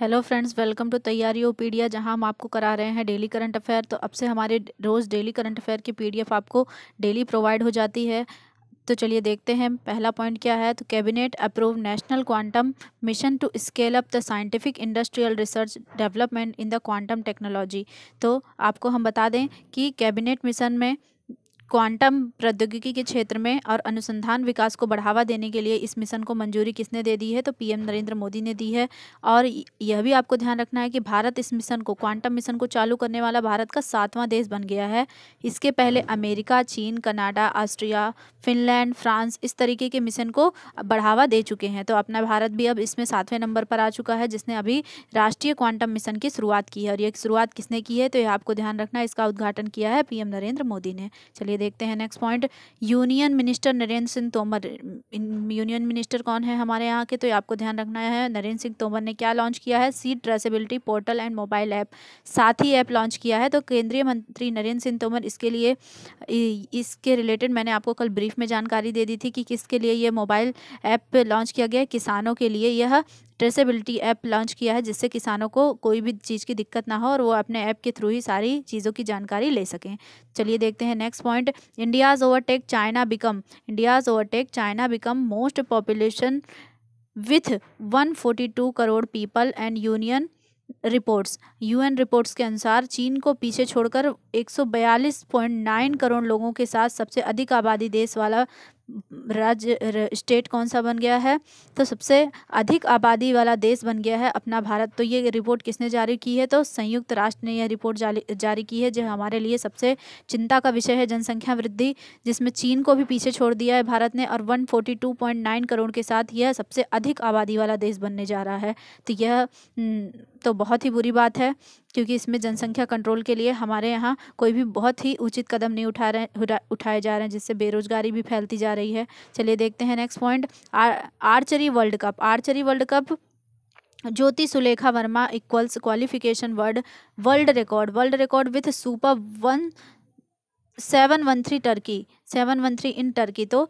hello friends welcome to Taiyari PDF जहां हम आपको करा रहे हैं डेली करंट अफेयर तो अब से हमारे रोज़ डेली करंट अफेयर की पीडीएफ आपको डेली प्रोवाइड हो जाती है तो चलिए देखते हैं पहला पॉइंट क्या है तो cabinet approve national quantum mission to scale up the scientific industrial research development in the quantum technology तो आपको हम बता दें कि कैबिनेट मिशन में क्वांटम प्रौद्योगिकी के क्षेत्र में और अनुसंधान विकास को बढ़ावा देने के लिए इस मिशन को मंजूरी किसने दे दी है तो पीएम नरेंद्र मोदी ने दी है और यह भी आपको ध्यान रखना है कि भारत इस मिशन को क्वांटम मिशन को चालू करने वाला भारत का सातवां देश बन गया है इसके पहले अमेरिका चीन कनाडा ऑस्ट्रिया फिनलैंड फ्रांस इस तरीके के मिशन को बढ़ावा दे चुके हैं तो अपना भारत भी अब इसमें सातवें नंबर पर आ चुका है जिसने अभी राष्ट्रीय क्वांटम मिशन की शुरुआत की है और ये शुरुआत किसने की है तो यह आपको ध्यान रखना है इसका उद्घाटन किया है पीएम नरेंद्र मोदी ने चलिए देखते हैं next point union minister Narendra Singh Tomar union minister कौन है हमारे यहाँ के तो ये आपको ध्यान रखना है नरेंद्र सिंह तोमर ने क्या लॉन्च किया है seed traceability portal and mobile app साथ ही ऐप लॉन्च किया है तो केंद्रीय मंत्री नरेंद्र सिंह तोमर इसके लिए इसके रिलेटेड मैंने आपको कल ब्रीफ में जानकारी दे दी थी कि किसके लिए ये मोबाइल ऐप लॉन्च किया गया किसानों के लिए यह ट्रेसेबिलिटी ऐप लॉन्च किया है जिससे किसानों को कोई भी चीज़ की दिक्कत ना हो और वो अपने ऐप के थ्रू ही सारी चीज़ों की जानकारी ले सकें चलिए देखते हैं next point India's overtake China become India's overtake China become most population with 142 crore people and union reports UN reports के अनुसार चीन को पीछे छोड़कर 142.9 करोड़ लोगों के साथ सबसे अधिक आबादी देश वाला राज्य स्टेट कौन सा बन गया है तो सबसे अधिक आबादी वाला देश बन गया है अपना भारत तो ये रिपोर्ट किसने जारी की है तो संयुक्त राष्ट्र ने यह रिपोर्ट जारी जारी की है जो हमारे लिए सबसे चिंता का विषय है जनसंख्या वृद्धि जिसमें चीन को भी पीछे छोड़ दिया है भारत ने और वन करोड़ के साथ यह सबसे अधिक आबादी वाला देश बनने जा रहा है तो यह हम्म, तो बहुत ही बुरी बात है क्योंकि इसमें जनसंख्या कंट्रोल के लिए हमारे यहाँ कोई भी बहुत ही उचित कदम नहीं उठा रहे उठाए जा रहे हैं जिससे बेरोजगारी भी फैलती जा रही रही है चलिए देखते हैं next point archery world cup archery world cup Jyoti Sulekha Verma equals qualification word world record world record with super one seven one three Turkey seven one three in Turkey तो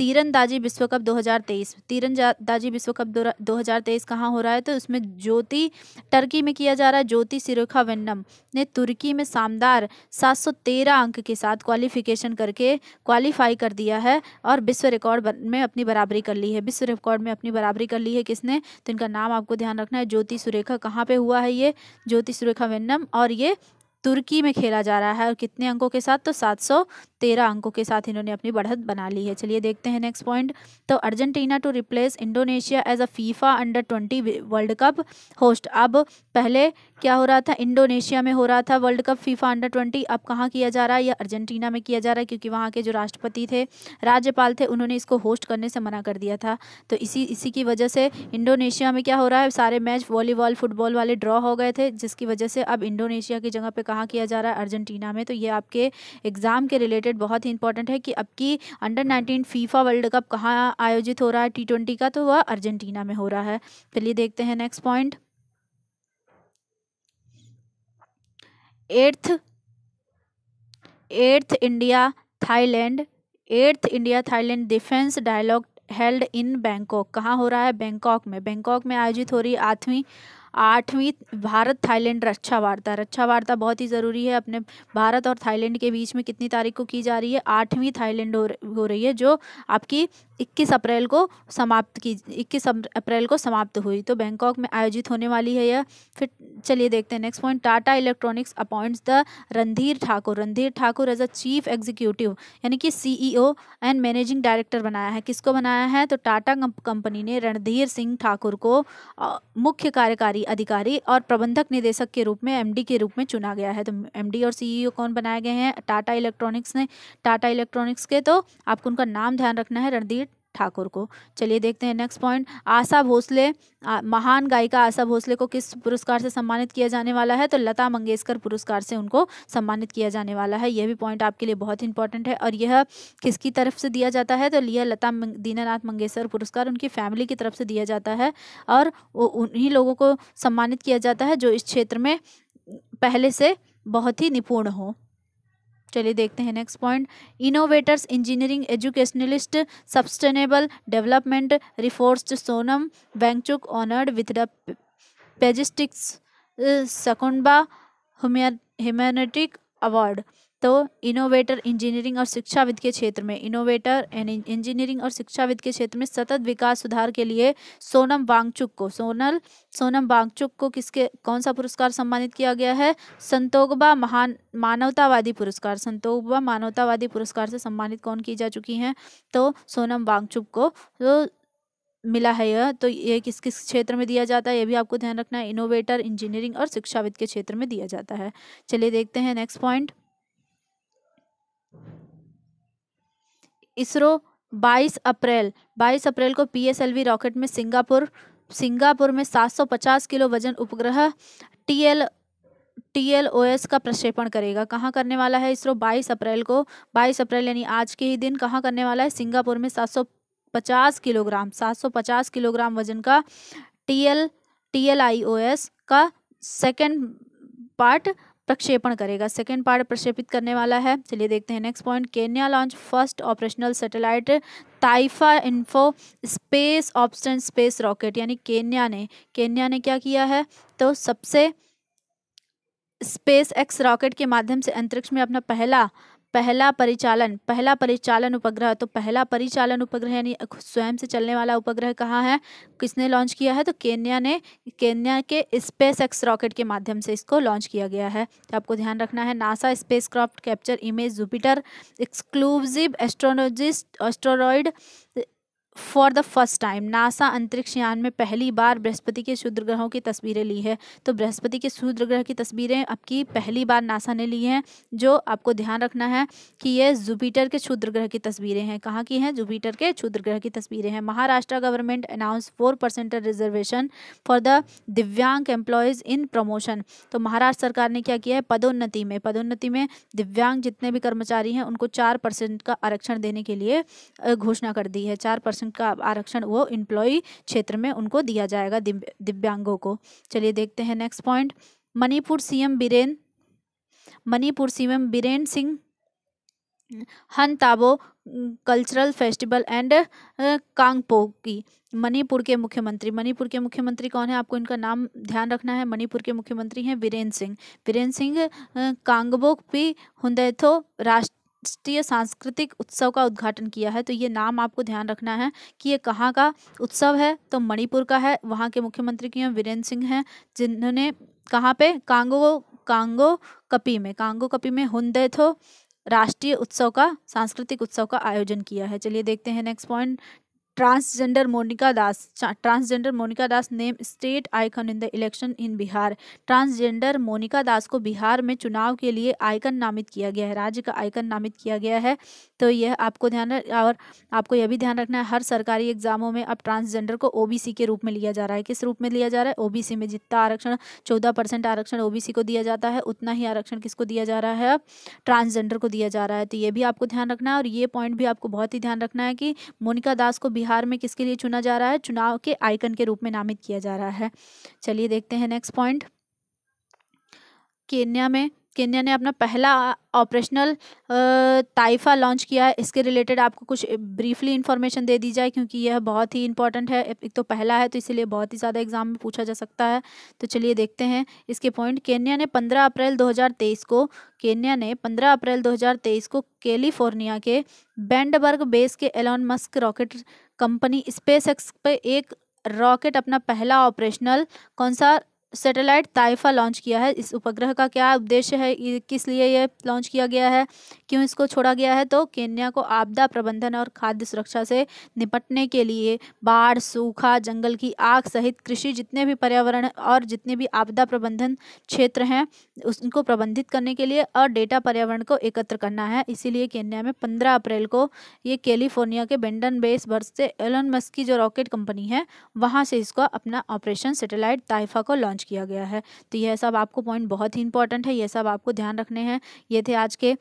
तीरंदाजी विश्व कप 2023 तीरंदाजी विश्व कप 2023 कहाँ हो रहा है तो उसमें ज्योति टर्की में किया जा रहा है ज्योति सिरोखा वेन्नम ने तुर्की में शानदार 713 अंक के साथ क्वालिफिकेशन करके क्वालिफाई कर दिया है और विश्व रिकॉर्ड में अपनी बराबरी कर ली है विश्व रिकॉर्ड में अपनी बराबरी कर ली है किसने तो इनका नाम आपको ध्यान रखना है ज्योति सुरेखा कहाँ पर हुआ है ये ज्योति सुरेखा वेन्नम और ये तुर्की में खेला जा रहा है और कितने अंकों के साथ तो 713 अंकों के साथ इन्होंने अपनी बढ़त बना ली है चलिए देखते हैं नेक्स्ट पॉइंट तो Argentina to replace Indonesia as a FIFA under twenty world cup host अब पहले क्या हो रहा था इंडोनेशिया में हो रहा था world cup FIFA under twenty अब कहाँ किया जा रहा है या अर्जेंटीना में किया जा रहा है क्योंकि वहाँ के जो राष्ट्रपति थे राज्यपाल थे उन्होंने इसको होस्ट करने से मना कर दिया था तो इसी इसी की वजह से इंडोनेशिया में क्या हो रहा है सारे मैच वॉलीबॉल फुटबॉल वाले ड्रॉ हो गए थे जिसकी वजह से अब इंडोनेशिया की जगह पर कहाँ किया जा रहा है अर्जेंटीना में तो ये आपके एग्ज़ाम के रिलेटेड बहुत ही इंपॉर्टेंट है कि अब की under nineteen FIFA world cup कहाँ आयोजित हो रहा है टी ट्वेंटी का तो वह अर्जेंटीना में हो रहा है चलिए देखते हैं next point eighth eighth India Thailand eighth India Thailand defence dialogue held in Bangkok कहाँ हो रहा है बैंकॉक में बैंकॉक में आयोजित हो रही आठवीं आठवीं भारत थाईलैंड रक्षा वार्ता रक्षा वार्ता बहुत ही ज़रूरी है अपने भारत और थाईलैंड के बीच में कितनी तारीख को की जा रही है आठवीं थाईलैंड हो रही है जो आपकी 21 अप्रैल को समाप्त की 21 अप्रैल को समाप्त हुई तो बैंकॉक में आयोजित होने वाली है यह फिर चलिए देखते हैं next point Tata electronics appoints the Randhir Thakur Randhir Thakur as a chief executive यानी कि सीईओ एंड मैनेजिंग डायरेक्टर बनाया है किसको बनाया है तो टाटा कंपनी ने रणधीर सिंह ठाकुर को मुख्य कार्यकारी अधिकारी और प्रबंधक निदेशक के रूप में एम के रूप में चुना गया है तो एम और सीईओ e कौन बनाए गए हैं टाटा इलेक्ट्रॉनिक्स ने टाटा इलेक्ट्रॉनिक्स के तो आपको उनका नाम ध्यान रखना है रणधीर ठाकुर को चलिए देखते हैं नेक्स्ट पॉइंट आशा भोसले महान गायिका आशा भोसले को किस पुरस्कार से सम्मानित किया जाने वाला है तो लता मंगेशकर पुरस्कार से उनको सम्मानित किया जाने वाला है यह भी पॉइंट आपके लिए बहुत इंपॉर्टेंट है और यह किसकी तरफ से दिया जाता है तो यह लता दीनानाथ मंगेशकर पुरस्कार उनकी फैमिली की तरफ से दिया जाता है और उन्हीं लोगों को सम्मानित किया जाता है जो इस क्षेत्र में पहले से बहुत ही निपुण हो चलिए देखते हैं next point innovators engineering educationalist sustainable development reformist Sonam Wangchuk honoured with the पेजिस्टिक्स सकुंडबा ह्यूमैनिटिक अवार्ड तो इनोवेटर इंजीनियरिंग और शिक्षाविद के क्षेत्र में इनोवेटर एंड इंजीनियरिंग और शिक्षाविद के क्षेत्र में सतत विकास सुधार के लिए सोनम वांगचुक को सोनल सोनम वांगचुक को किसके कौन सा पुरस्कार सम्मानित किया गया है संतोगबा महान मानवतावादी पुरस्कार संतोगबा मानवतावादी पुरस्कार से सम्मानित कौन की जा चुकी हैं तो सोनम वांगचुक को तो मिला है यह तो ये किस किस क्षेत्र में दिया जाता है ये भी आपको ध्यान रखना है इनोवेटर इंजीनियरिंग और शिक्षाविद के क्षेत्र में दिया जाता है चलिए देखते हैं नेक्स्ट पॉइंट इसरो 22 अप्रैल 22 अप्रैल को पीएसएलवी रॉकेट में सिंगापुर सिंगापुर में 750 किलो वजन उपग्रह टीएल टीएलओएस का प्रक्षेपण करेगा कहाँ करने वाला है इसरो 22 अप्रैल को 22 अप्रैल यानी आज के ही दिन कहाँ करने वाला है सिंगापुर में 750 किलोग्राम 750 किलोग्राम वजन का टीएल टीएलआईओएस का सेकंड पार्ट प्रक्षेपण करेगा सेकेंड पार्ट प्रक्षेपित करने वाला है चलिए देखते हैं next point Kenya launch first operational satellite Taifa info space option space rocket यानी केन्या ने केन्या ने क्या किया है तो सबसे स्पेस एक्स रॉकेट के माध्यम से अंतरिक्ष में अपना पहला पहला परिचालन पहला परिचालन उपग्रह तो पहला परिचालन उपग्रह यानी स्वयं से चलने वाला उपग्रह कहाँ है किसने लॉन्च किया है तो केन्या ने केन्या के स्पेस एक्स रॉकेट के माध्यम से इसको लॉन्च किया गया है तो आपको ध्यान रखना है NASA space capture image Jupiter exclusive astronomist asteroid for the first time NASA अंतरिक्ष यान में पहली बार बृहस्पति के शुद्र ग्रहों की तस्वीरें ली है तो बृहस्पति के शुद्र ग्रह की तस्वीरें आपकी पहली बार नासा ने ली हैं जो आपको ध्यान रखना है कि ये जुपिटर के क्षुद्र ग्रह की तस्वीरें हैं कहाँ की हैं जुपिटर के क्षुद्र ग्रह की तस्वीरें हैं Maharashtra government announce four percent reservation for the divyang employees in promotion तो महाराष्ट्र सरकार ने क्या किया है पदोन्नति में पदोन्नति में दिव्यांग जितने भी कर्मचारी हैं उनको चार परसेंट का आरक्षण देने के लिए घोषणा कर दी है चार परसेंट उनका आरक्षण वो इम्प्लॉई क्षेत्र में उनको दिया जाएगा दिव्यांगों को चलिए देखते हैं next point Manipur CM Biren Manipur CM Biren Singh हन ताबो कल्चरल फेस्टिवल एंड कांगपो की मणिपुर के मुख्यमंत्री मणिपुर के मुख्यमंत्री कौन है आपको इनका नाम ध्यान रखना है मणिपुर के मुख्यमंत्री हैं वीरेंद्र सिंह वीरेंद्र सिंह कांगबोक पी हुंदैथो राष्ट्र राष्ट्रीय सांस्कृतिक उत्सव का उद्घाटन किया है तो ये नाम आपको ध्यान रखना है कि ये कहाँ का उत्सव है तो मणिपुर का है वहाँ के मुख्यमंत्री की वीरेंद्र सिंह हैं जिन्होंने कहाँ पे कांगो कांगो कपी में कांगो कपी में हुंदे थो राष्ट्रीय उत्सव का सांस्कृतिक उत्सव का आयोजन किया है चलिए देखते हैं next point transgender Monika Das transgender Monika Das name state icon in the election in Bihar transgender Monika Das को बिहार में चुनाव के लिए आइकन नामित किया गया है राज्य का आइकन नामित किया गया है तो यह आपको ध्यान और आपको यह भी ध्यान रखना है हर सरकारी एग्जामों में अब ट्रांसजेंडर को ओ के रूप में लिया जा रहा है किस रूप में लिया जा रहा है ओ में जितना आरक्षण चौदह परसेंट आरक्षण ओ को दिया जाता है उतना ही आरक्षण किसको दिया जा रहा है अब ट्रांसजेंडर को दिया जा रहा है तो ये भी आपको ध्यान रखना है और ये पॉइंट भी आपको बहुत ही ध्यान रखना है कि मोनिका दास को बिहार बिहार में किसके लिए चुना जा रहा है चुनाव के आइकन के रूप में नामित किया जा रहा है चलिए देखते हैं नेक्स्ट पॉइंट केन्या में केन्या ने अपना पहला ऑपरेशनल ताइफा लॉन्च किया है इसके रिलेटेड आपको कुछ ब्रीफली इन्फॉर्मेशन दे दी जाए क्योंकि यह बहुत ही इंपॉर्टेंट है एक तो पहला है तो इसीलिए बहुत ही ज़्यादा एग्जाम में पूछा जा सकता है तो चलिए देखते हैं इसके पॉइंट केन्या ने पंद्रह अप्रैल 2023 को केन्या ने पंद्रह अप्रैल 2023 को कैलिफोर्निया के बैंडबर्ग बेस के Elon Musk rocket company SpaceX पर एक रॉकेट अपना पहला ऑपरेशनल कौन सा सैटेलाइट ताइफा लॉन्च किया है इस उपग्रह का क्या उद्देश्य है किस लिए यह लॉन्च किया गया है क्यों इसको छोड़ा गया है तो केन्या को आपदा प्रबंधन और खाद्य सुरक्षा से निपटने के लिए बाढ़ सूखा जंगल की आग सहित कृषि जितने भी पर्यावरण और जितने भी आपदा प्रबंधन क्षेत्र हैं उनको प्रबंधित करने के लिए और डेटा पर्यावरण को एकत्र करना है इसीलिए केन्या में पंद्रह अप्रैल को ये कैलिफोर्निया के बेंडन बेस बर्स से एलन मस्क की जो रॉकेट कंपनी है वहाँ से इसको अपना ऑपरेशन सेटेलाइट ताइफा को लॉन्च मैनेज किया गया है तो यह सब आपको पॉइंट बहुत ही इंपॉर्टेंट है यह सब आपको ध्यान रखने हैं ये थे आज के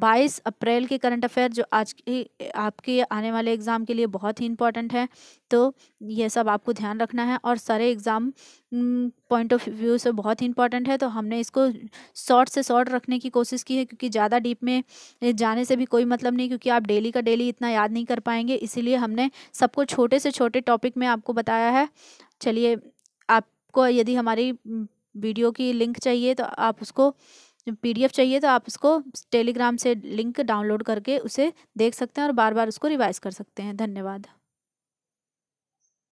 बाईस अप्रैल के करंट अफेयर जो आज की आपके आने वाले एग्ज़ाम के लिए बहुत ही इंपॉर्टेंट है तो यह सब आपको ध्यान रखना है और सारे एग्ज़ाम पॉइंट ऑफ व्यू से बहुत ही इंपॉर्टेंट है तो हमने इसको शॉर्ट से शॉर्ट रखने की कोशिश की है क्योंकि ज़्यादा डीप में जाने से भी कोई मतलब नहीं क्योंकि आप डेली का डेली इतना याद नहीं कर पाएंगे इसीलिए हमने सबको छोटे से छोटे टॉपिक में आपको बताया है चलिए आपको यदि हमारी वीडियो की लिंक चाहिए तो आप उसको पीडीएफ चाहिए तो आप उसको टेलीग्राम से लिंक डाउनलोड करके उसे देख सकते हैं और बार बार उसको रिवाइज कर सकते हैं धन्यवाद